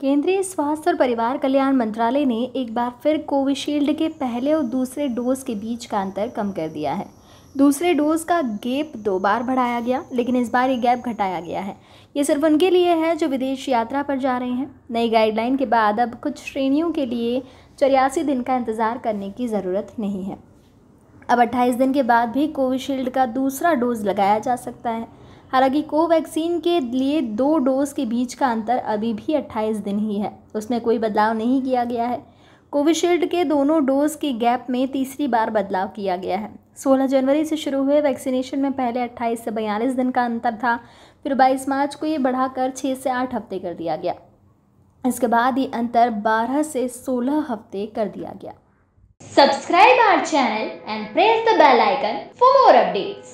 केंद्रीय स्वास्थ्य और परिवार कल्याण मंत्रालय ने एक बार फिर कोविशील्ड के पहले और दूसरे डोज के बीच का अंतर कम कर दिया है दूसरे डोज का गैप दो बार बढ़ाया गया लेकिन इस बार ये गैप घटाया गया है ये सिर्फ उनके लिए है जो विदेश यात्रा पर जा रहे हैं नई गाइडलाइन के बाद अब कुछ श्रेणियों के लिए चौरासी दिन का इंतज़ार करने की ज़रूरत नहीं है अब 28 दिन के बाद भी कोविशील्ड का दूसरा डोज लगाया जा सकता है हालांकि कोवैक्सीन के लिए दो डोज के बीच का अंतर अभी भी 28 दिन ही है उसमें कोई बदलाव नहीं किया गया है कोविशील्ड के दोनों डोज के गैप में तीसरी बार बदलाव किया गया है 16 जनवरी से शुरू हुए वैक्सीनेशन में पहले 28 से बयालीस दिन का अंतर था फिर 22 मार्च को ये बढ़ाकर 6 से 8 हफ्ते कर दिया गया इसके बाद ये अंतर 12 से 16 हफ्ते कर दिया गया subscribe our channel and press the bell icon for more updates